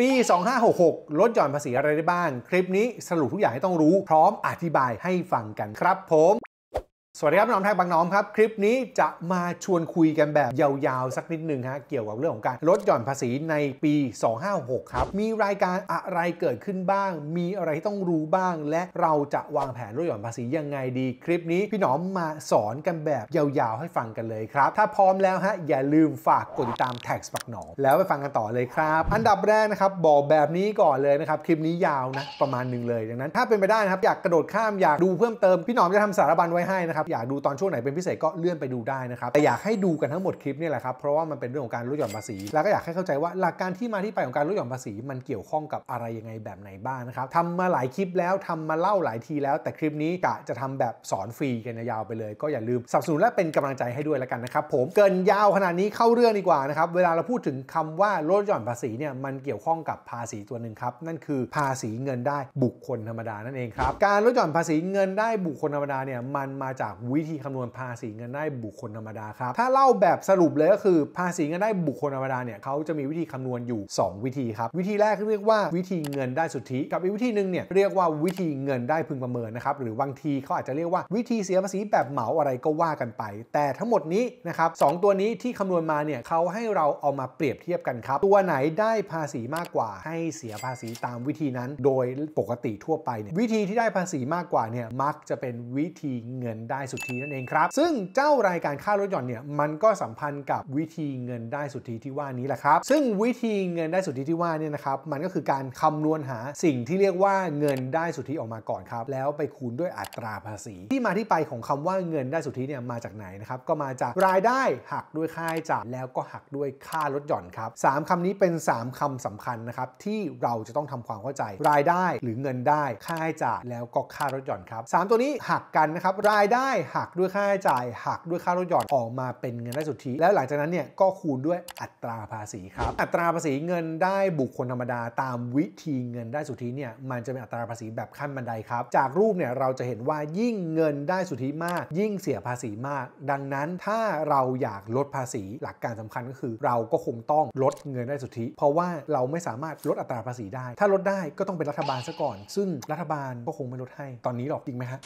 ปี 2566 ลดหย่อนภาษีอะไรได้บ้าง คลิปนี้สรุปทุกอย่างให้ต้องรู้พร้อมอธิบายให้ฟังกันครับผมสวัสดีครับน้องแท็กบางน้อมครับ คลิปนี้จะมาชวนคุยกันแบบยาว ๆ สักนิดหนึ่งฮะเกี่ยวกับเรื่องของการลดหย่อนภาษีในปี 256 ครับ มีรายการอะไรเกิดขึ้นบ้าง มีอะไรที่ต้องรู้บ้าง และเราจะวางแผนลดหย่อนภาษียังไงดีคลิปนี้พี่น้อมมาสอนกันแบบยาว ๆ ให้ฟังกันเลยครับถ้าพร้อมแล้วฮะอย่าลืมฝากกดติดตามแท็กบักหนอมแล้วไปฟังกันต่อเลยครับอันดับแรกนะครับบอกแบบนี้ก่อนเลยนะครับคลิปนี้ยาวนะประมาณหนึ่งเลยดังนั้น ถ้าเป็นไปได้นะครับอยากกระโดดข้ามอยากดูเพิ่มเติมพี่หนอมจะทำสารบัญไว้ให้นะครับับอยากดูตอนช่วงไหนเป็นพิเศษก็เลื่อนไปดูได้นะครับ แต่อยากให้ดูกันทั้งหมดคลิปนี่แหละครับเพราะว่ามันเป็นเรื่องของการลดหย่อนภาษีแล้วก็อยากให้เข้าใจว่าหลักการที่มาที่ไปของการลดหย่อนภาษี มันเกี่ยวข้องกับอะไรยังไงแบบไหนบ้างนะครับทำมาหลายคลิปแล้วทำมาเล่าหลายทีแล้ว แต่คลิปนี้กะจะทำแบบสอนฟรีกันยาวไปเลยก็อย่าลืมสับสนนและเป็นกำลังใจให้ด้วยแล้วกันนะครับผมเกินยาวขนาดนี้เข้าเรื่องดีกว่านะครับเวลาเราพูดถึงคำว่าลดหย่อนภาษีเนี่ยมันเกี่ยวข้องกับภาษีตัวหนึ่งครับนั่นคือภาษีเงินได้บุคคลธรรมดานั่นเองครับการลดหย่อนภาษีเงินได้บุคคลธรรมดาเนี่ยมันมาจากากวิธีคำนวณภาษีเงินได้บุคคลธรรมดาครับ ถ้าเล่าแบบสรุปเลยก็คือภาษีเงินได้บุคคลธรรมดาเนี่ยเขาจะมีวิธีคำนวณอยู่ 2 วิธีครับ วิธีแรกเรียกว่าวิธีเงินได้สุทธิ กับอีกวิธีหนึ่งเนี่ยเรียกว่าวิธีเงินได้พึงประเมินนะครับ หรือบางทีเขาอาจจะเรียกว่าวิธีเสียภาษีแบบเหมาอะไรก็ว่ากันไป แต่ทั้งหมดนี้นะครับสตัวนี้ที่คำนวณมาเนี่ยเขาให้เราเอามาเปรียบเทียบกันครับตัวไหนได้ภาษีมากกว่า ให้เสียภาษีตามวิธีนั้นโดยปกติทั่วไปเนี่ยวิธีที่ได้ภาษีมากกว่าเนี่ยมักจะเป็นวิธีเงินได้สุทธินั่นเองครับ ซึ่งเจ้ารายการค่าลดหย่อนเนี่ยมันก็สัมพันธ์กับวิธีเงินได้สุทธิที่ว่านี้แหละครับ ซึ่งวิธีเงินได้สุทธิที่ว่านี่นะครับ มันก็คือการคำนวณหาสิ่งที่เรียกว่าเงินได้สุทธิออกมาก่อนครับ แล้วไปคูณด้วยอัตราภาษี ที่มาที่ไปของคำว่าเงินได้สุทธิเนี่ยมาจากไหนนะครับก็มาจากรายได้หักด้วยค่าใช้จ่ายแล้วก็หักด้วยค่าลดหย่อนครับสามคำนี้เป็น 3 คำสำคัญนะครับที่เราจะต้องทำความเข้าใจ รายได้หรือเงินได้ค่าใช้จ่ายแล้วก็ค่าลดหย่อนครับมตัวนี้หักกันนะครับรายได้หักด้วยค่าใช้จ่ายหักด้วยค่ารถหย่อนออกมาเป็นเงินได้สุทธิ แล้วหลังจากนั้นเนี่ยก็คูณด้วยอัตราภาษีครับ อัตราภาษีเงินได้บุคคลธรรมดาตามวิธีเงินได้สุทธิเนี่ยมันจะเป็นอัตราภาษีแบบขั้นบันไดครับ จากรูปเนี่ยเราจะเห็นว่ายิ่งเงินได้สุทธิมาก ยิ่งเสียภาษีมาก ดังนั้นถ้าเราอยากลดภาษีหลักการสำคัญก็คือ เราก็คงต้องลดเงินได้สุทธิ เพราะว่าเราไม่สามารถลดอัตราภาษีได้ ถ้าลดได้ก็ต้องเป็นรัฐบาลซะก่อนซึ่งรัฐบาลก็คงไม่ลดให้ตอนนี้หรอกจริงไหมฮะ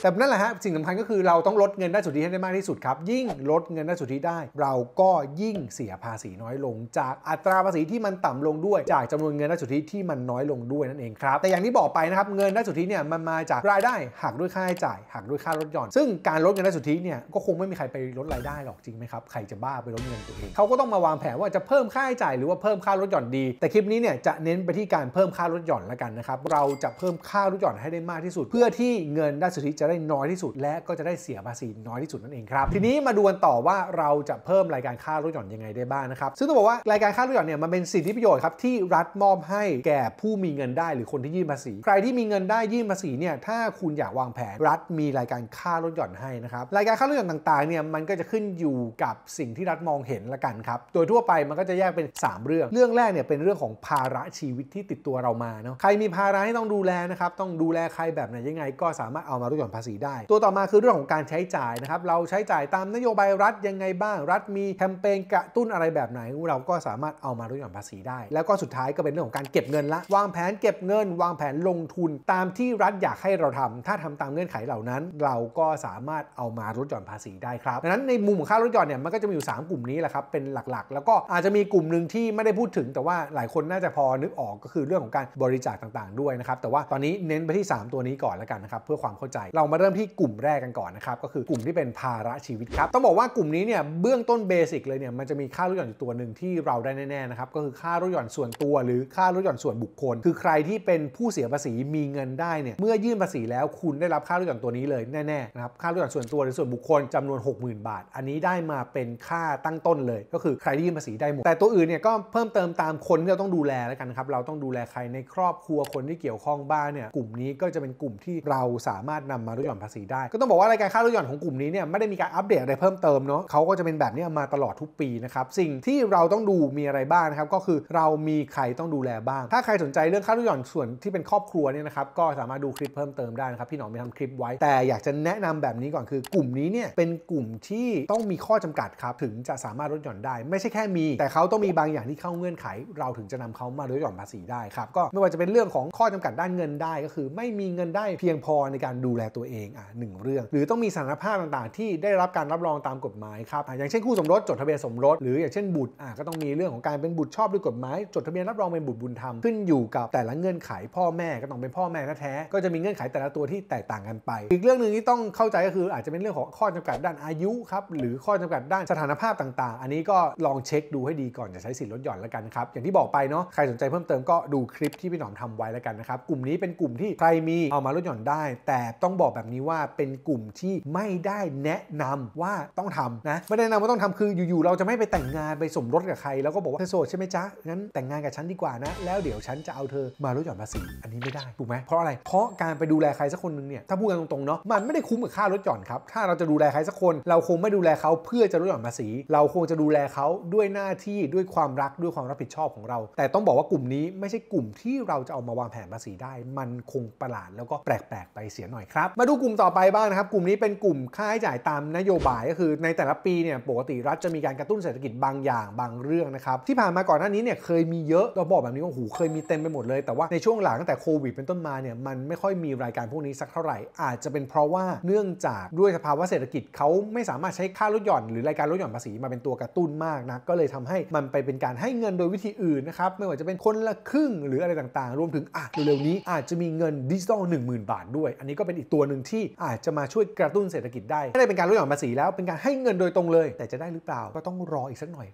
แต่นั่นแหละฮะสิ่งสำคัญก็คือเราต้องลดเงินได้สุทธิให้ได้มากที่สุดครับ ยิ่งลดเงินได้สุทธิได้ เราก็ยิ่งเสียภาษีน้อยลงจากอัตราภาษีที่มันต่ำลงด้วย จากจำนวนเงินได้สุทธิที่มันน้อยลงด้วยนั่นเองครับ แต่อย่างที่บอกไปนะครับเงินได้สุทธิเนี่ยมันมาจากรายได้ หักด้วยค่าใช้จ่ายหักด้วยค่าลดหย่อน ซึ่งการลดเงินได้สุทธิเนี่ยก็คงไม่มีใครไปลดรายได้หรอกจริงไหมครับ ใครจะบ้าไปลดเงินตัวเองเขาก็ต้องมาวางแผนว่าจะเพิ่มค่าใช้จ่ายหรือว่าเพิ่มค่าลดหย่อนดี แต่คลิปนี้เนี่ยจะเน้นไปที่การเพิ่มค่าลดหย่อนละกันนะครับเราจะเพิ่มค่าลดหย่อนให้ได้มากที่สุดเพื่อที่เงินได้สุทธิจะได้น้อยที่สุดและก็จะได้เสียภาษีน้อยที่สุดนั่นเองครับทีนี้มาดูกันต่อว่าเราจะเพิ่มรายการค่ารถหย่อนยังไงได้บ้างนะครับซึ่งต้องบอกว่ารายการค่ารถหย่อนเนี่ยมันเป็นสิทธิประโยชน์ครับที่รัฐมอบให้แก่ผู้มีเงินได้หรือคนที่ยื่นภาษีใครที่มีเงินได้ยื่นภาษีเนี่ย ถ้าคุณอยากวางแผนรัฐมีรายการค่ารถหย่อนให้นะครับรายการค่ารถหย่อนต่างๆเนี่ยมันก็จะขึ้นอยู่กับสิ่งที่รัฐมองเห็นละกันครับโดยทั่วไปมันก็จะแยกเป็น 3 เรื่องเรื่องแรกเนี่ยเป็นเรื่องของภาระชีวิตที่ติดตัวเรามาเนาะใครมีภาระให้ต้องดูแลนะครับต้องดูแลใครแบบไหนยังไงก็สามารถเอามาลดหย่อนาษีได้ ตัวต่อมาคือเรื่องของการใช้จ่ายนะครับ เราใช้จ่ายตามนโยบายรัฐยังไงบ้างรัฐมีแคมเปญกระตุ้นอะไรแบบไหนเราก็สามารถเอามาลดหย่อนภาษีได้ แล้วก็สุดท้ายก็เป็นเรื่องของการเก็บเงินละวางแผนเก็บเงิน วางแผนลงทุน ตามที่รัฐอยากให้เราทำ ถ้าทำตามเงื่อนไขเหล่านั้น เราก็สามารถเอามาลดหย่อนภาษีได้ครับดังนั้นในมุมของค่าลดหย่อนเนี่ยมันก็จะมีอยู่ 3 กลุ่มนี้แหละครับเป็นหลักๆ แล้วก็อาจจะมีกลุ่มหนึ่งที่ไม่ได้พูดถึงแต่ว่าหลายคนน่าจะพอนึกออกก็คือเรื่องของการบริจาคต่างๆด้วยนะครับแต่ว่าตอนนี้เน้นไปที่ 3 ตัวนี้ก่อนแล้วกันนะครับเพื่อความเข้าใจเรามาเริ่มที่กลุ่มแรกกันก่อนนะครับ ก็คือกลุ่มที่เป็นภาระชีวิตครับ ต้องบอกว่ากลุ่มนี้เนี่ย เบื้องต้นเบสิกเลยเนี่ยมันจะมีค่ารถหย่อนอยู่ตัวหนึ่งที่เราได้แน่ๆนะครับก็คือค่ารถหย่อนส่วนตัวหรือค่ารถหย่อนส่วนบุคคล คือใครที่เป็นผู้เสียภาษีมีเงินได้เนี่ยเมื่อยื่นภาษีแล้วคุณได้รับค่ารถหย่อนตัวนี้เลยแน่ๆนะครับค่ารถหย่อนส่วนตัวหรือส่วนบุคคลจำนวน 60,000 บาท อันนี้ได้มาเป็นค่าตั้งต้นเลย ก็คือใครที่ยื่นภาษีได้หมดแต่ตัวอื่นเนี่ยก็เพิ่มเติมตามคนที่เราต้องดูแลแล้วกันครับเราต้องดูแลใครในครอบครัวคนที่เกี่ยวข้องบ้านเนี่ยกลุ่มนี้ก็จะเป็นกลุ่มที่เราสามารถนำมาลดหย่อนภาษีได้ก็ต้องบอกว่ารายการค่าลดหย่อนของกลุ่มนี้เนี่ยไม่ได้มีการอัปเดตอะไรเพิ่มเติมเนาะเขาก็จะเป็นแบบนี้มาตลอดทุกปีนะครับสิ่งที่เราต้องดูมีอะไรบ้างนะครับก็คือเรามีใครต้องดูแลบ้าง ถ้าใครสนใจเรื่องค่าลดหย่อนส่วนที่เป็นครอบครัวเนี่ยนะครับก็สามารถดูคลิปเพิ่มเติมได้นะครับพี่หนอมมีทำคลิปไว้แต่อยากจะแนะนำแบบนี้ก่อนคือกลุ่มนี้เนี่ยเป็นกลุ่มที่ต้องมีข้อจำกัดครับถึงจะสามารถลดหย่อนได้ ไม่ใช่แค่มีแต่เขาต้องมีบางอย่างที่เข้าเงื่อนไข เราถึงจะนำเขามาลดหย่อนภาษีได้ครับก็ไม่ว่าจะเป็นเรื่องของข้อจำกัดด้านเงินได้ก็คือไม่มีเงินได้เพียงพอในการดูแลตัวเองอ่ะหนึ่งเรื่องหรือต้องมีสารภาพต่างๆที่ได้รับการรับรองตามกฎหมายครับ อย่างเช่นคู่สมรสจดทะเบียนสมรสหรืออย่างเช่นบุตรอ่ะก็ต้องมีเรื่องของการเป็นบุตรชอบด้วยกฎหมายจดทะเบียนรับรองเป็นบุตรบุญธรรม ขึ้นอยู่กับแต่ละเงื่อนไขพ่อแม่ก็ต้องเป็นพ่อแม่แท้ๆก็จะมีเงื่อนไขแต่ละตัวที่แตกต่างกันไป อีกเรื่องหนึ่งที่ต้องเข้าใจก็คืออาจจะเป็นเรื่องของข้อจำกัดด้านอายุครับหรือข้อจำกัดด้านสถานภาพต่าง ๆ อันนี้ก็ลองเช็คดูให้ดีก่อนจะใช้สิทธิ์ลดหย่อนแล้วกันครับอย่างที่บอกไปเนาะใครสนใจเพิ่มเติมก็ดูคลิปที่พี่หนอมทำไว้แล้วกันนะครับกลุ่มนี้เป็นกลุ่มที่ใครมีเอามาลดหย่อนได้ แต่ต้องบอกแบบนี้ว่าเป็นกลุ่มที่ไม่ได้แนะนำว่าต้องทำนะไม่ได้แนะนำว่า ต้องทำคืออยู่ๆเราจะไม่ไปแต่งงานไปสมรสกับใครแล้วก็บอกว่าเธอโสดใช่ไหมจ๊ะงั้นแต่งงานกับฉันดีกว่านะ แล้วเดี๋ยวฉันจะเอาเธอมาลดหย่อนภาษีอันนี้ไม่ได้ถูกไหมเพราะอะไร เพราะการไปดูแลใครสักคนหนึ่งเนี่ยถ้าพูดกันตรงๆเนาะมันไม่ได้คุ้มกับค่าลดหย่อนครับ ถ้าเราจะดูแลใครสักคน เราคงไม่ดูแลเขาเพื่อจะลดหย่อนภาษีเราคงจะดูแลเขาด้วยหน้าที่ด้วยความรักด้วยความรับผิดชอบของเรา แต่ต้องบอกว่ากลุ่มนี้ไม่ใช่กลุ่มที่เราจะเอามาวางแผนภาษีได้ มันคงประหลาดแล้วก็แปลกๆ ไปเสียหน่อยครับมาดูกลุ่มต่อไปบ้างนะครับ กลุ่มนี้เป็นกลุ่มค่าใช้จ่ายตามนโยบายก็คือในแต่ละปีเนี่ยปกติรัฐจะมีการกระตุ้นเศรษฐกิจบางอย่างบางเรื่องนะครับที่ผ่านมาก่อนหน้านี้เนี่ยเคยมีเยอะเราบอกแบบนี้ว่าหูเคยมีเต็มไปหมดเลย แต่ว่าในช่วงหลังตั้งแต่โควิดเป็นต้นมาเนี่ยมันไม่ค่อยมีรายการพวกนี้สักเท่าไหร่อาจจะเป็นเพราะว่าเนื่องจากด้วยสภาวะเศรษฐกิจเขาไม่สามารถใช้ค่าลดหย่อน หรือรายการลดหย่อนภาษีมาเป็นตัวกระตุ้นมากนะก็เลยทำให้มันไปเป็นการให้เงินโดยวิธีอื่นนะครับไม่ว่าจะเป็นคนละครึ่งหรืออะไรต่างๆรวมถึงอ่ะเร็วๆนี้อาจจะมีเงินดิจิตอล10,000บาท ด้วยอันนี้ก็เป็นอีกตัวหนึ่งที่อาจจะมาช่วยกระตุ้นเศรษฐกิจได้ไม่ได้เป็นการลดหย่อนภาษีแล้วเป็นการให้เงินโดยตรงเลย แต่จะได้หรือเปล่าก็ต้องรออีกสักหน่อย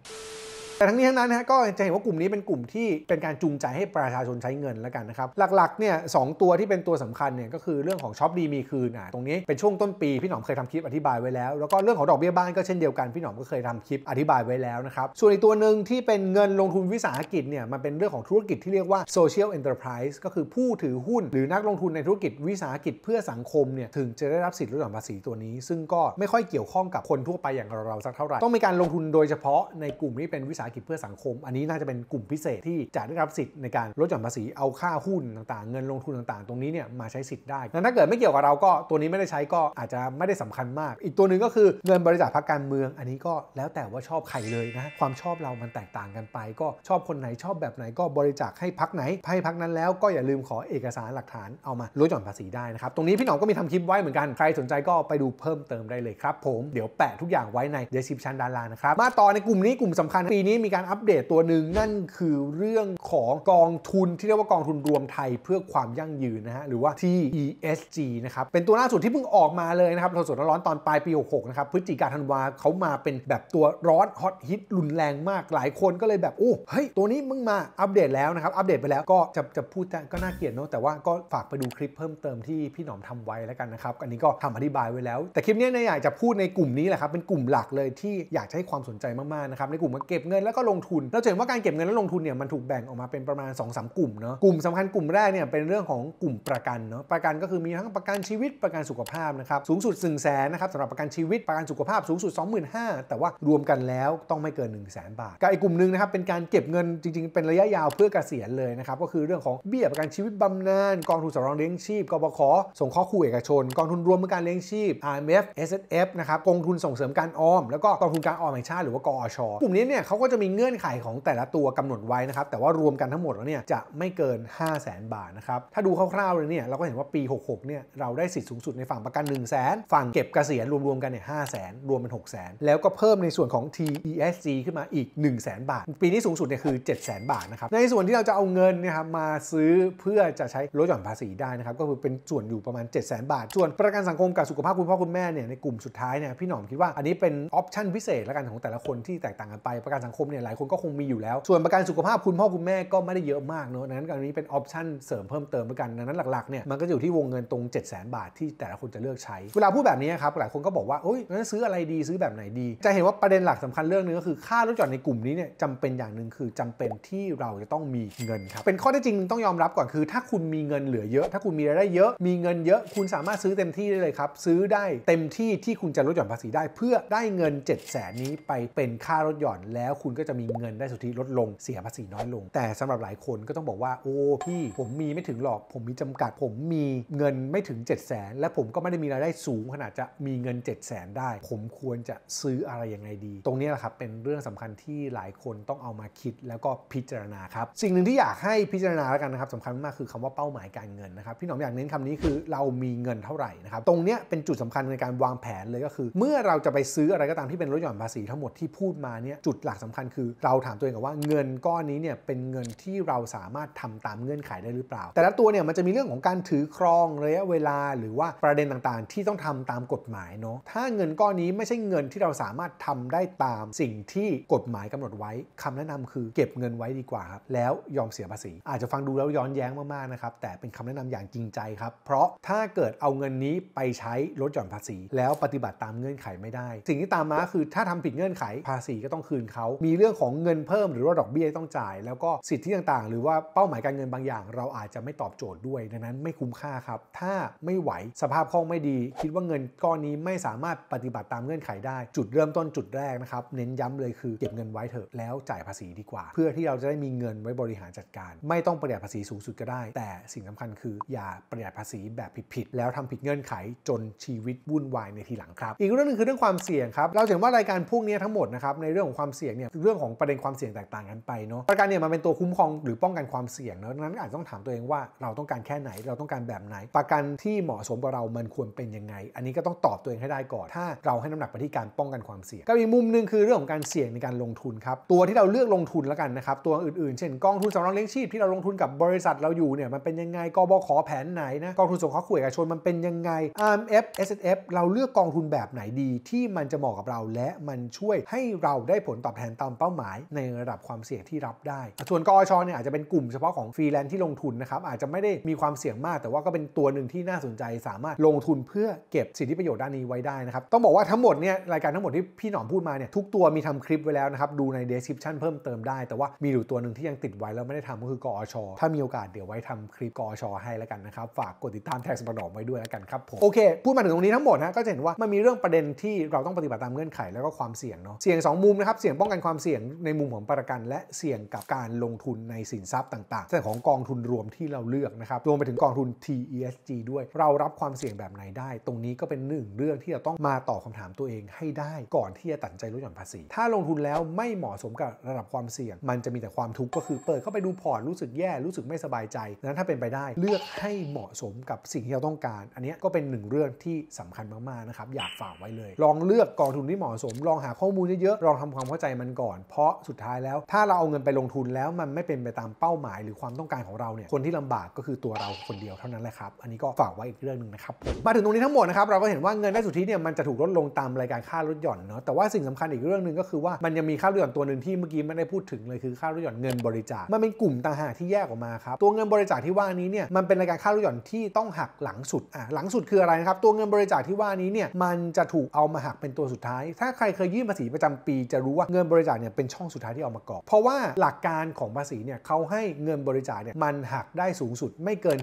แต่ทั้งนี้ทั้งนั้นนะก็จะเห็นว่ากลุ่มนี้เป็นกลุ่มที่เป็นการจูงใจให้ประชาชนใช้เงินแล้วกันนะครับหลักๆเนี่ยสตัวที่เป็นตัวสำคัญเนี่ยก็คือเรื่องของช็อปดีมีคืนอ่ะตรงนี้ เป็นช่วงต้นปีพี่หนอมเคยทำคลิปอธิบายไว้แล้วแล้วก็เรื่องของดอกเบี้ยบ้านก็เช่นเดียวกันพี่หนอมก็เคยทำคลิปอธิบายไว้แล้วนะครับส่วนอีกตัวหนึ่งที่เป็นเงินลงทุนวิสาหกิจเนี่ยมันเป็นเรื่องของธุรกิจที่เรียกว่า social enterprise ก็คือผู้ถือหุ้น หรือนักลงทุนในธุรกิจวิสาหกิจเพื่อสังคมเนี่ยถึงจะได้รับสิทธิ์ลดหย่อนภาษีตัวนี้ ซึ่งก็ไม่ค่อยเกี่ยวข้องกับคนทั่วไปอย่างเราสักเท่าไหร่ต้องมีการลงทุนโดยเฉพาะในกลุ่มที่เป็นวิสาหกิจเพื่อสังคม อันนี้น่าจะเป็นกลุ่มพิเศษที่จะได้รับสิทธิ์ในการลดหย่อนภาษีเอาค่าหุ้นต่าง ๆ เงินลงทุนต่างๆ ตรงนี้เนี่ยมาใช้สิทธิ์ได้นั้นถ้าเกิดไม่เกี่ยวกับเราก็ตัวนี้ไม่ได้ใช้ก็อาจจะไม่ได้สำคัญมาก อีกตัวหนึ่งก็คือเงินบริจาคพักการเมือง อันนี้ก็แล้วแต่ว่าชอบใครเลยนะความชอบเรามันแตกต่างกันไป ก็ชอบคนไหนชอบแบบไหนก็บริจาคให้พักไหนให้พักนั้นแล้วก็อย่าลืมขอเอกสารหลักฐานเอามาลดหย่อนภาษีได้นะครับตรงนี้พี่หนองก็มีทำคลิปไว้เหมือนกันใครสนใจก็ไปดูเพิ่มเติมได้เลยครับ ผมเดี๋ยวแปะทุกอย่างไว้ในเดซิปชันดารานะครับมาต่อในกลุ่มนี้กลุ่มสำคัญปีนีี้มีการอัปเดตตัวหนึ่งนั่นคือเรื่องของกองทุนที่เรียกว่ากองทุนรวมไทยเพื่อความยั่งยืนนะฮะ หรือว่า t ESG นะครับ เป็นตัวล่าสุดที่เพิ่งออกมาเลยนะครับสดร้อนตอนปลายปี 66 นะครับ พฤศจิกาธันวาเขามาเป็นแบบตัว ร้อนฮอตฮิตรุนแรงมากหลายคนก็เลยแบบ โอ้เฮ้ยตัวนี้มึงมาอัปเดตแล้วนะครับอัปเดตไปแล้วก็จะจะพูดก็น่าเกลียดเนาะแต่ว่าก็ฝากไปดูคลิปเพิ่มเติมที่พี่หนอมทำไว้แล้วกันนะครับอันนี้ก็ทำอธิบายไว้แล้ว แต่คลิปนี้นายใหญ่จะพูดในกลุ่มนี้แหละครับเป็นกลุ่มหลักเลยที่อยากให้ความสนใจมากๆนะครับในกลุ่มมเก็บเงินแล้วก็ลงทุนเราจะเห็นว่าการเก็บเงินและลงทุนเนี่ยมันถูกแบ่งออกมาเป็นประมาณ 2-3 กลุ่มเนาะกลุ่มสำคัญกลุ่มแรกเนี่ยเป็นเรื่องของกลุ่มประกันเนาะประกันก็คือมีทั้งประกันชีวิตประกันสุขภาพนะครับสูงสุด1 0 0 0 0แสนนะครับสำหรับประกันชีวิตประกันสุขภาพ สูงสุด25,000แต่ว่ารวมกันแล้วต้องไม่เกิน 1 0 0 0 0แสนบาทกับอีกกลุ่มหนึ่งนะครับเป็นการเก็บเงินจริง ๆเป็นระยะยาวเพื่อเกษียณเลยนะครับก็คือเรื่องของเบี้ยประกันชีวิตบำนาญกองทุนสำรองเลี้ยงชีพกบขสงเคราะห์คู่เอกชนกองทุนรวมเอการเลี้ยงชีพ i m f SSF นะครับกองทุนส่งเสริมการออม แล้วก็กองทุนการออมแห่งชาติหรือว่ากอช กลุ่มนี้เนี่ยเขาก็จะมีเงื่อนไขของแต่ละตัวกำหนดไว้นะครับ แต่ว่ารวมกันทั้งหมดแล้วเนี่ย จะไม่เกิน 5 0 0แสนบาทนะครับ ถ้าดูคร่าวๆเลยเนี่ยเราก็เห็นว่าปี66เนี่ย เราได้สิทธิสูงสุดในฝั่งประกัน1 0 0 0 0แสนฝั่งเก็บเกษียณรวมๆกันเนี่ยห้าแสนรวมเป็น6 0แสนแล้วก็เพิ่มในส่วนของ TESG ขึ้นมาอีก1 0 0 0 0แสนบาท ปีนี้สูงสุดเนี่ยคือ 7 0 0แสนบาทนะครับในส่วนที่เราจะเอาเงินนะครับมาซื้อเพื่อจะใช้ลดหย่อนภาษีได้นะครับก็คือเป็นส่วนอยู่ประมาณ7 0 0แสนบาท ส่วนประกันสังคมกับสุขภาพคุณพ่อคุณแม่เนี่ยในกลุ่มสุดท้ายเนี่ยพี่หนอมคิดว่าอันนี้เป็นออปชั่นพิเศษแล้วกันของแต่ละคนที่แตกต่างกันไปประกันสังคมเนี่ยหลายคนก็คงมีอยู่แล้ว ส่วนประกันสุขภาพคุณพ่อคุณแม่ก็ไม่ได้เยอะมากเนอะนั้นอันนี้เป็นออปชั่นเสริมเพิ่มเติมประกัน นั้นหลักๆเนี่ยมันก็อยู่ที่วงเงินตรง 7 0 0 0 0 0 บาท ที่แต่ละคนจะเลือกใช้ เวลาพูดแบบนี้ครับ หลายคนก็บอกว่าโอ้ยนั้นซื้ออะไรดีซื้อแบบไหนดี จะเห็นว่าประเด็นหลักสำคัญเรื่องนึงก็คือค่ารถจอดในกลุ่มนี้เนี่ยจำเป็นอย่างหนึ่งคือจำเป็นที่เราจะต้องมีเงินครับ เป็นข้อได้จริงต้องยอมรับก่อนคือ ถ้าคุณมีเงินเหลือเยอะ ถ้าคุณมีรายได้เยอะ มีเงินเยอะ คุณสามารถซื้อเต็มที่ได้เลยครับ ซื้อได้เต็มที่ที่คุณจะลดหย่อนภาษีได้เพื่อได้เงิน7 0 0 0 0 0นี้ไปเป็นค่ารถหย่อนแล้วคุณก็จะมีเงินได้สุทธิลดลงเสียภาษีน้อยลง แต่สำหรับหลายคนก็ต้องบอกว่าโอ้พี่ผมมีไม่ถึงหรอกผมมีจำกัด ผมมีเงินไม่ถึง 7 0 0แสนและผมก็ไม่ได้มีรายได้สูง ขนาดจะมีเงิน 7 0 0แสนได้ ผมควรจะซื้ออะไรยังไงดี ตรงนี้แหละครับเป็นเรื่องสำคัญที่หลายคนต้องเอามาคิดแล้วก็พิจารณาครับ สิ่งหนึ่งที่อยากให้พิจารณาแล้วกันนะครับสำคัญมากคือคำว่าเป้าหมายการเงินนะครับพี่หนอมอยากเน้นคำนี้คือ เรามีเงินเท่าไหร่นะครับตรงนี้เป็นจุดสำคัญในการวางแผนเลยก็คือ เมื่อเราจะไปซื้ออะไรก็ตามที่เป็นลดหย่อนภาษีทั้งหมดที่พูดมาเนี่ยจุดหลักสำคัญญคือเราถามตัวเองกับว่าเงินก้อนนี้เนี่ยเป็นเงินที่เราสามารถทำตามเงื่อนไขได้หรือเปล่า แต่ละตัวเนี่ยมันจะมีเรื่องของการถือครองระยะเวลา หรือว่าประเด็นต่างๆที่ต้องทำตามกฎหมายเนาะถ้าเงินก้อนนี้ไม่ใช่เงินที่เราสามารถทำได้ตามสิ่งที่กฎหมายกำหนดไว้ คำแนะนำคือเก็บเงินไว้ดีกว่าครับแล้วยอมเสียภาษี อาจจะฟังดูแล้วย้อนแย้งมากๆนะครับแต่เป็นคำแนะนำอย่างจริงใจครับ เพราะถ้าเกิดเอาเงินนี้ไปใช้ลดหย่อนภาษี แล้วปฏิบัติตามเงื่อนไขไม่ได้ สิ่งที่ตามมาคือถ้าทำผิดเงื่อนไขภาษีก็ต้องคืนเขามีเรื่องของเงินเพิ่มหรือว่าดอกเบี้ยต้องจ่ายแล้วก็สิทธิต่างๆ หรือว่าเป้าหมายการเงินบางอย่าง เราอาจจะไม่ตอบโจทย์ด้วยดังนั้นไม่คุ้มค่า ครับถ้าไม่ไหวสภาพคล่องไม่ดี คิดว่าเงินก้อนนี้ไม่สามารถปฏิบัติตามเงื่อนไขได้ จุดเริ่มต้นจุดแรกนะครับ เน้นย้ำเลยคือเก็บเงินไว้เถอะแล้วจ่ายภาษีดีกว่า เพื่อที่เราจะได้มีเงินไว้บริหารจัดการ ไม่ต้องประหยัดภาษีสูงสุดก็ได้ แต่สิ่งสำคัญคืออย่าประหยัดภาษีแบบผิดๆแล้วทำผิดเงื่อนไขจนชีวิตวุ่นวายในทีหลังครับ อีกเรื่องนึงคือเรื่องความเสี่ยงครับ เราเห็นว่ารายการพวกนี้ทั้งหมดนะครับในเรื่องของความเสี่ยงเนี่ยเรื่องของประเด็นความเสี่ยงแตกต่างกันไปเนาะประกันเนี่ยมันเป็นตัวคุ้มครองหรือป้องกันความเสี่ยงเนาะดังนั้นอาจต้องถามตัวเองว่าเราต้องการแค่ไหนเราต้องการแบบไหน ประกันที่เหมาะสมกับเรา มันควรเป็นยังไง อันนี้ก็ต้องตอบตัวเองให้ได้ก่อน ถ้าเราให้น้ำหนักไปที่การป้องกันความเสี่ยง ก็มีมุมนึงคือเรื่องของการเสี่ยงในการลงทุนครับตัวที่เราเลือกลงทุนแล้วกันนะครับตัวอื่นๆเช่นกองทุนสำรองเลี้ยงชีพที่เราลงทุนกับบริษัทเราอยู่เนี่ยมันเป็นยังไงกบขแผนไหนนะกองทุนสงเคราะห์ขู่อกชนมันเป็นยังไง RMF SSF เราเลือกกองทุนแบบไหนดีที่มันจะเหมาะกับเราและมันช่วยให้เราได้ผลตอบแทนตตามเป้าหมายในระดับความเสี่ยงที่รับได้ส่วนกอชเนี่ยอาจจะเป็นกลุ่มเฉพาะของฟรีแลนซ์ที่ลงทุนนะครับ อาจจะไม่ได้มีความเสี่ยงมาก แต่ว่าก็เป็นตัวหนึ่งที่น่าสนใจสามารถลงทุนเพื่อเก็บสิทธิประโยชน์ด้านนี้ไว้ได้นะครับต้องบอกว่าทั้งหมดเนี่ยรายการทั้งหมดที่พี่หนอมพูดมาเนี่ยทุกตัวมีทำคลิปไว้แล้วนะครับดูในเดสคริปชันเพิ่มเติมได้แต่ว่ามีอยู่ตัวหนึ่งที่ยังติดไว้แล้วไม่ได้ทำก็คือกอชถ้ามีโอกาสเดี๋ยวไว้ทำคลิปกอชให้แล้วกันนะครับฝากกดติดตามแท็กสปนอมไว้ด้วยแล้วกันครับผมโอเคพูดมาถึงตรงนี้ทั้งหมดนะก็จะเห็นว่ามันมีเรื่องประเด็นที่เราต้องปฏิบัติตามเงื่อนไขแล้วก็ความเสี่ยงเนาะเสี่ยง2มุมนะครับเสี่ยงป้องกันควความเสี่ยงในมุมของประกัน และเสี่ยงกับการลงทุนในสินทรัพย์ต่างๆ แต่ของกองทุนรวมที่เราเลือกนะครับรวมไปถึงกองทุน TESG ด้วย เรารับความเสี่ยงแบบไหนได้ ตรงนี้ก็เป็นหนึ่งเรื่องที่เราต้องมาตอบคาถามตัวเองให้ได้ก่อนที่จะตัดใจลดหย่อนภาษี ถ้าลงทุนแล้วไม่เหมาะสมกับระดับความเสี่ยง มันจะมีแต่ความทุกข์ก็คือเปิดเข้าไปดูพอร์ตรู้สึกแย่รู้สึกไม่สบายใจนั้นถ้าเป็นไปได้เลือกให้เหมาะสมกับสิ่งที่เราต้องการ อันนี้ก็เป็นหนึ่งเรื่องที่สำคัญมากๆนะครับอยากฝากไว้เลย ลองเลือกกองทุนที่เหมาะสมลองหาข้อมูลเยอะๆลองทำความเข้าใจมันกน่อนเพราะสุดท้ายแล้ว ถ้าเราเอาเงินไปลงทุนแล้วมันไม่เป็นไปตามเป้าหมายหรือความต้องการของเราเนี่ยคนที่ลำบากก็คือตัวเราคนเดียวเท่านั้นแหละครับอันนี้ก็ฝากไว้อีกเรื่องหนึ่งนะครับ มาถึงตรงนี้ทั้งหมดนะครับเราก็เห็นว่าเงินได้สุทธิเนี่ยมันจะถูกลดลงตามรายการค่าลดหย่อนเนาะแต่ว่าสิ่งสำคัญอีกเรื่องหนึ่งก็คือว่ามันยังมีค่าลดหย่อนตัวหนึ่งที่เมื่อกี้ไม่ได้พูดถึงเลยคือค่าลดหย่อนเงินบริจาคมันเป็นกลุ่มต่างหากที่แยกออกมาครับ ตัวเงินบริจาคที่ว่านี้เนี่ยมันเป็นรายการค่าลดหย่อนที่ต้องหักหลังสุดอ่ะหลังสุดคืออะไรนะครับตัวเงินบริจาคที่ว่านี้เนี่ยมันจะถูกเอามาหักเป็นตัวสุดท้าย ถ้าใครเคยยื่นภาษีประจำปี จะรู้ว่าเงินบริจาาคเนี่ยเป็นช่องสุดท้ายที่เอามากรอเพราะว่าหลักการของภาษีเนี่ยเขาให้เงินบริจาคเนี่ยมันหักได้สูงสุดไม่เกิน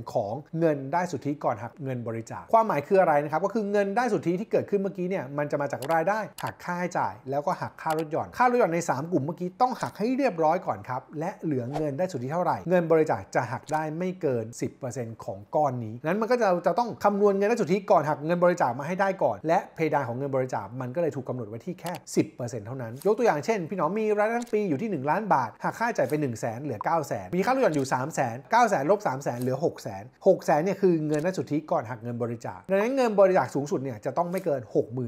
10%ของเงินได้สุทธิก่อนหักเงินบริจาค ความหมายคืออะไรนะครับก็คือเงินได้สุทธิที่เกิดขึ้นเมื่อกี้เนี่ยมันจะมาจากรายได้ หักค่าใช้จ่าย แล้วก็หักค่ารถยนต์ค่ารถยนต์ใน3กลุ่มเมื่อกี้ต้องหักให้เรียบร้อยก่อนครับและเหลือเงินได้สุทธิเท่าไหร่เงินบริจาคจะหักได้ไม่เกิน 10%ของก้อนนี้ นั้นมันก็จะจะต้องคำนวณเงินได้สุทธิก่อนหักเงินบริจาคมาให้ได้ก่อน และเพดานของเงินบริจาคมันก็เลยถูกกำหนดไว้ที่แค่ 10%เท่านั้นยกตัวตัวอย่างเช่นพี่หนอมมีรายได้ทั้งปีอยู่ที่ 1 ล้านบาทหากค่าจ่ายไป1 0 0 0 0แสนเหลือ 9 0 0แสนมีค่าลดหย่อนอยู่3 0 0แสน9 0 0แสนลบ3 0 0แสนเหลือ 6 0แสนห0แสนเนี่ย คือเงินนัสุทธิก่อนหักเงินบริจาคดังนั้นเงินบริจาคสูงสุดเนี่ย จะต้องไม่เกิน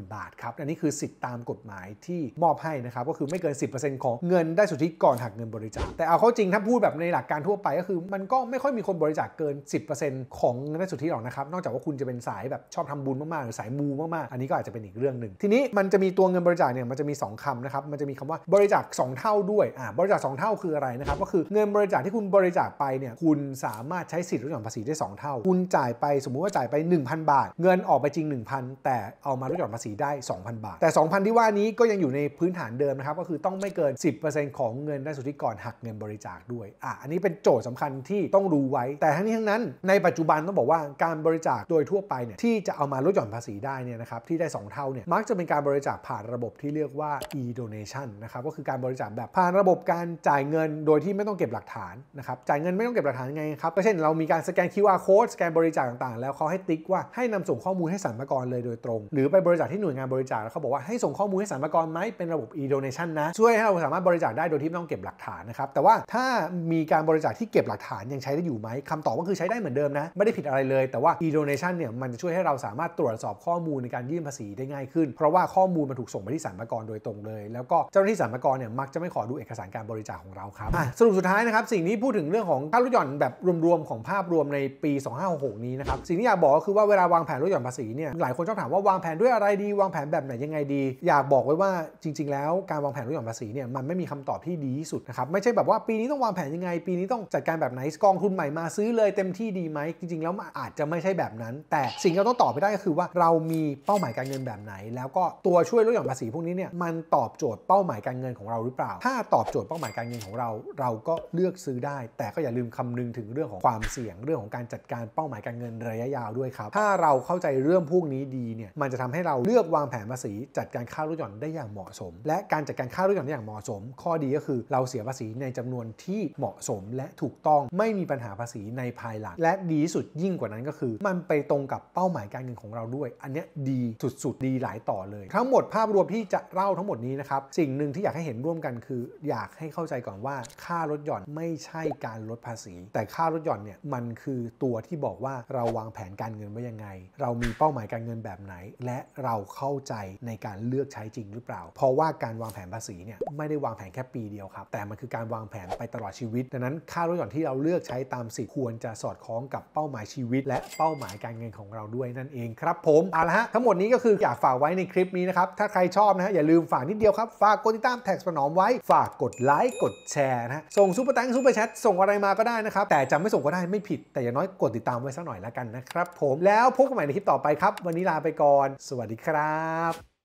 60,000 บาทครับ อันนี้คือสิทธิตามกฎหมายที่มอบให้นะครับก็คือไม่เกิน10%ของเงินได้สุทธิก่อนหักเงินบริจาคแต่เอาเข้าจริงถ้าพูดแบบในหลักการทั่วไปก็คือ มันก็ไม่ค่อยมีคนบริจาคเกิน 10%ของเงินได้สุทธิหรอกนะครับนอกจากว่าคุณจะเป็นสายแบบชอบทำบุญมากๆหรือสายมูมากๆอันนี้ก็อาจจะเป็นอีกเรื่องหนึ่งทีนี้มันจะมีตัวเงินบริจาคเนี่ยมันจะมี 2คำนะครับมันจะะมีคำว่า บริจาค2เท่าด้วย อ่าบริจาค2เท่าคืออะไรนะครับ ก็คือเงินบริจาคที่คุณบริจาคไปเนี่ย คุณสามารถใช้สิทธิลดหย่อนภาษีได้ 2 เท่า คุณจ่ายไปสมมุติว่าจ่ายไป 1,000 บาท เงินออกไปจริง 1,000 แต่เอามาลดหย่อนภาษีได้ 2,000 บาท แต่ 2,000 ที่ว่านี้ก็ยังอยู่ในพื้นฐานเดิมนะครับ ก็คือต้องไม่เกิน10%ของเงินได้สุทธิก่อนหักเงินบริจาคด้วย อ่าอันนี้เป็นโจทย์สำคัญที่ต้องรู้ไว้ แต่ทั้งนี้ทั้งนั้นในปัจจุบันต้องบอกว่าการบริจาคโดยทั่วไปเนี่ยที่จะเอามาลดหย่อนภาษีได้เนี่ยนะครับที่ได้ 2 เท่าเนี่ยมักจะเป็นการบริจาคผ่านระบบที่เรียกว่า e-donation transaction นะครับก็คือการบริจาคแบบผ่านระบบการจ่ายเงินโดยที่ไม่ต้องเก็บหลักฐานนะครับจ่ายเงินไม่ต้องเก็บหลักฐานไงครับก็เช่นเรามีการสแกน QR code สแกนบริจาคต่างๆแล้วเขาให้ติ๊กว่าให้นำส่งข้อมูลให้สรรพากรเลยโดยตรง หรือไปบริจาคที่หน่วยงานบริจาคแล้วเขาบอกว่าให้ส่งข้อมูลให้สรรพากรไหมเป็นระบบ e-donation นะ ช่วยให้เราสามารถบริจาคได้โดยที่ไม่ต้องเก็บหลักฐานนะครับแต่ว่าถ้ามีการบริจาคที่เก็บหลักฐานยังใช้ได้อยู่ไหมคำตอบก็คือใช้ได้เหมือนเดิมนะไม่ได้ผิดอะไรเลย แต่ว่า e-donation เนี่ยมันจะช่วยให้เราสามารถตรวจสอบข้อมูลในการยื่นภาษีได้ง่ายขึ้นเพราะว่าข้อมูลมันถูกส่งไปที่สรรพากรโดยตรงเลย แล้วก็เจ้าหน้าที่สรรพากรเนี่ยมักจะไม่ขอดูเอกสารการบริจาคของเราครับสรุปสุดท้ายนะครับสิ่งนี้พูดถึงเรื่องของค่าลดหย่อนแบบรวมๆของภาพรวมในปี 2566 นี้นะครับสิ่งที่อยากบอกก็คือว่าเวลาวางแผนลดหย่อนภาษีเนี่ยหลายคนชอบถามว่าวางแผนด้วยอะไรดี วางแผนแบบไหนยังไงดี อยากบอกไว้ว่าจริง ๆแล้ว การวางแผนลดหย่อนภาษีเนี่ยมันไม่มีคำตอบที่ดีที่สุดนะครับไม่ใช่แบบว่าปีนี้ต้องวางแผนยังไง ปีนี้ต้องจัดการแบบไหนกองทุนใหม่มาซื้อเลยเต็มที่ดีไหมจริงๆ แล้วอาจจะไม่ใช่แบบนั้น แต่สิ่งที่เราต้องตอบไปได้ก็คือว่าเรามีเป้าหมายการเงินแบบไหน แล้วก็ตัวช่วยลดหย่อนภาษีพวกนี้เนี่ยมันตอบโจทย์เป้าป้าหมายการเงินของเราหรือเปล่า ถ้าตอบโจทย์เป้าหมายการเงินของเรา เราก็เลือกซื้อได้ แต่ก็อย่าลืมคำนึงถึงเรื่องของความเสี่ยง เรื่องของการจัดการเป้าหมายการเงินระยะยาวด้วยครับ ถ้าเราเข้าใจเรื่องพวกนี้ดีเนี่ย มันจะทำให้เราเลือกวางแผนภาษี จัดการค่ารถหย่อนได้อย่างเหมาะสม และการจัดการค่ารถหย่อนได้อย่างเหมาะสม ข้อดีก็คือเราเสียภาษีในจำนวนที่เหมาะสมและถูกต้อง ไม่มีปัญหาภาษีในภายหลัง และดีที่สุดยิ่งกว่านั้นก็คือ มันไปตรงกับเป้าหมายการเงินของเราด้วย อันนี้ดีสุดๆดีหลายต่อเลยทั้งหมดภาพรวมที่จะเล่าทั้งหมดนี้นะครับสิ่งหนึ่งที่อยากให้เห็นร่วมกันคือ อยากให้เข้าใจก่อนว่าค่าลดหย่อนไม่ใช่การลดภาษี แต่ค่าลดหย่อนเนี่ยมันคือตัวที่บอกว่าเราวางแผนการเงินไว้ยังไง เรามีเป้าหมายการเงินแบบไหน และเราเข้าใจในการเลือกใช้จริงหรือเปล่า เพราะว่าการวางแผนภาษีเนี่ยไม่ได้วางแผนแค่ปีเดียวครับ แต่มันคือการวางแผนไปตลอดชีวิตดังนั้น ค่าลดหย่อนที่เราเลือกใช้ตามสิทธิ์ควรจะสอดคล้องกับเป้าหมายชีวิตและเป้าหมายการเงินของเราด้วยนั่นเอง ครับผมเอาละฮะทั้งหมดนี้ก็คืออยากฝากไว้ในคลิปนี้นะครับถ้าใครชอบนะฮะอย่าลืมฝากนิดเดียวครับฝากกดติดตามแท็กสนอมไว้ ฝากกดไลค์กดแชร์นะส่งซุปเปอร์ตังซุปเปอร์แชทส่งอะไรมาก็ได้นะครับ แต่จะไม่ส่งก็ได้ ไม่ผิด แต่อย่างน้อยกดติดตามไว้สักหน่อยแล้วกันนะครับผมแล้วพบกันใหม่ในคลิปต่อไปครับ วันนี้ลาไปก่อน สวัสดีครับ